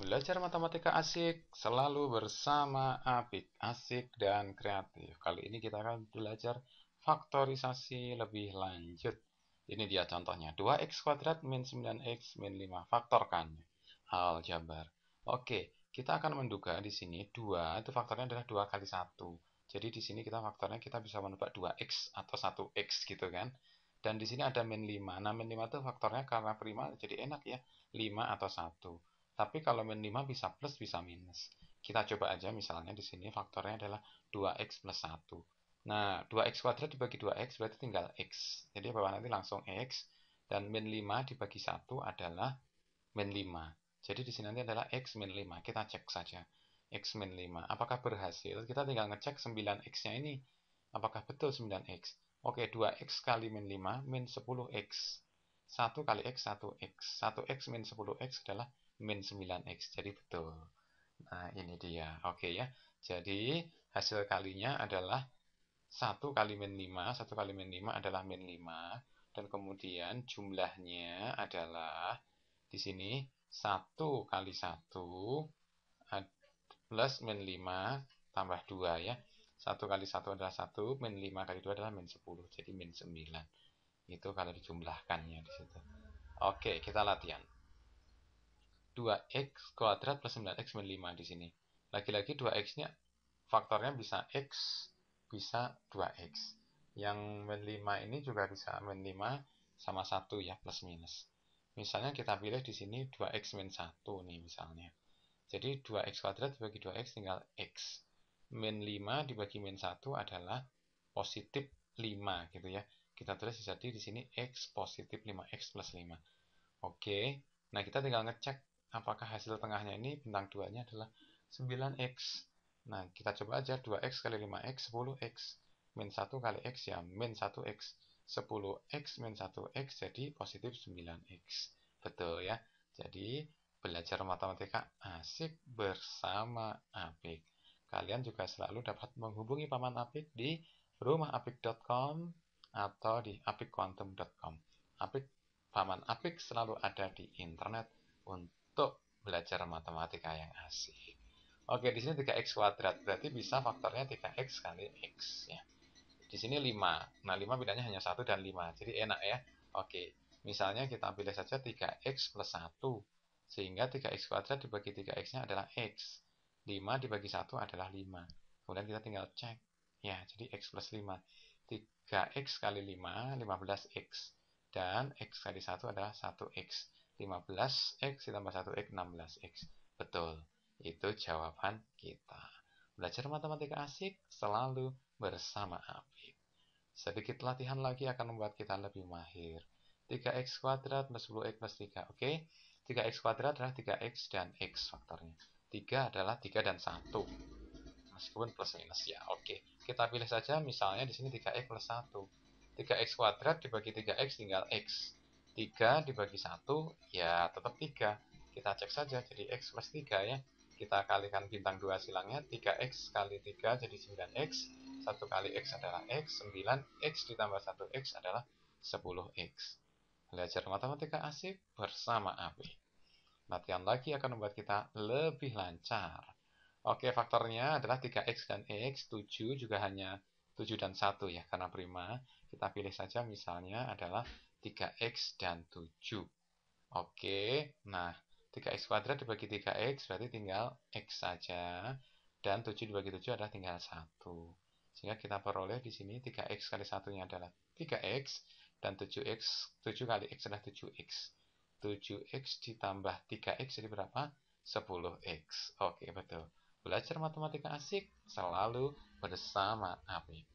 Belajar matematika asik selalu bersama Apik, asik dan kreatif. Kali ini kita akan belajar faktorisasi lebih lanjut. Ini dia contohnya, 2x kuadrat min 9x min 5, faktorkan. Hal jabar. Oke, kita akan menduga di sini 2, itu faktornya adalah 2 kali 1. Jadi di sini kita faktornya kita bisa menebak 2x atau 1x gitu kan. Dan di sini ada min 5. Nah, min 5 itu faktornya karena prima jadi enak ya, 5 atau 1. Tapi kalau min 5 bisa plus, bisa minus. Kita coba aja misalnya di sini faktornya adalah 2x plus 1. Nah, 2x kuadrat dibagi 2x berarti tinggal x. Jadi Bapak nanti langsung e x. Dan min 5 dibagi 1 adalah min 5. Jadi di sini nanti adalah x min 5. Kita cek saja. x min 5. Apakah berhasil? Kita tinggal ngecek 9x-nya ini. Apakah betul 9x? Oke, 2x kali min 5 min 10x. 1 kali X 1X. 1X min 10X adalah min 9X. Jadi betul. Nah, ini dia. Oke ya. Jadi, hasil kalinya adalah 1 kali min 5. 1 kali min 5 adalah min 5. Dan kemudian jumlahnya adalah di sini 1 kali 1 plus min 5 tambah 2 ya. 1 kali 1 adalah 1, min 5 kali 2 adalah min 10, jadi min 9. Itu kalau dijumlahkannya di situ. Oke, kita latihan. 2x kuadrat plus 9x min 5 di sini. Lagi-lagi 2x-nya faktornya bisa x, bisa 2x. Yang min 5 ini juga bisa min 5 sama 1 ya, plus minus. Misalnya kita pilih di sini 2x min 1 nih misalnya. Jadi 2x kuadrat dibagi 2x tinggal x. Min 5 dibagi min 1 adalah positif 5 gitu ya. Kita tulis jadi di sini X positif 5X plus 5. Oke, nah kita tinggal ngecek apakah hasil tengahnya ini bintang 2-nya adalah 9X. Nah, kita coba aja 2X kali 5X, 10X. Min 1 kali X ya, min 1X. 10X min 1X jadi positif 9X. Betul ya. Jadi, belajar matematika asik bersama Apik. Kalian juga selalu dapat menghubungi Paman Apik di rumahapik.com atau di apikquantum.com. Apik, paman Apik selalu ada di internet untuk belajar matematika yang asik. Oke, di sini 3x kuadrat, berarti bisa faktornya 3x kali x ya. Di sini 5. Nah, 5 bedanya hanya 1 dan 5. Jadi enak ya. Oke, misalnya kita pilih saja 3x plus 1. Sehingga 3x kuadrat dibagi 3x-nya adalah x. 5 dibagi 1 adalah 5. Kemudian kita tinggal cek. Ya, jadi x plus 5. 3x kali 5, 15x. Dan x kali 1 adalah 1x. 15x ditambah 1x, 16x. Betul, itu jawaban kita. Belajar matematika asik selalu bersama Apip. Sedikit latihan lagi akan membuat kita lebih mahir. 3x kuadrat plus 10x plus 3, oke? Okay? 3x kuadrat adalah 3x dan x faktornya. 3 adalah 3 dan 1 meskipun plus minus ya oke kita pilih saja misalnya di sini 3x plus 1 3x kuadrat dibagi 3x tinggal x 3 dibagi 1 ya tetap 3 kita cek saja jadi x plus 3 ya kita kalikan bintang 2 silangnya 3x kali 3 jadi 9x 1 kali x adalah x 9x ditambah 1x adalah 10x belajar matematika asik bersama AB latihan lagi akan membuat kita lebih lancar Oke, faktornya adalah 3x dan x, 7 juga hanya 7 dan 1 ya, karena prima. Kita pilih saja misalnya adalah 3x dan 7. Oke, nah 3x kuadrat dibagi 3x berarti tinggal x saja. Dan 7 dibagi 7 adalah tinggal 1. Sehingga kita peroleh di sini 3x kali satunya adalah 3x dan 7x, 7 kali x adalah 7x. 7x ditambah 3x jadi berapa? 10x. Oke, betul. Belajar matematika asik selalu bersama Apip.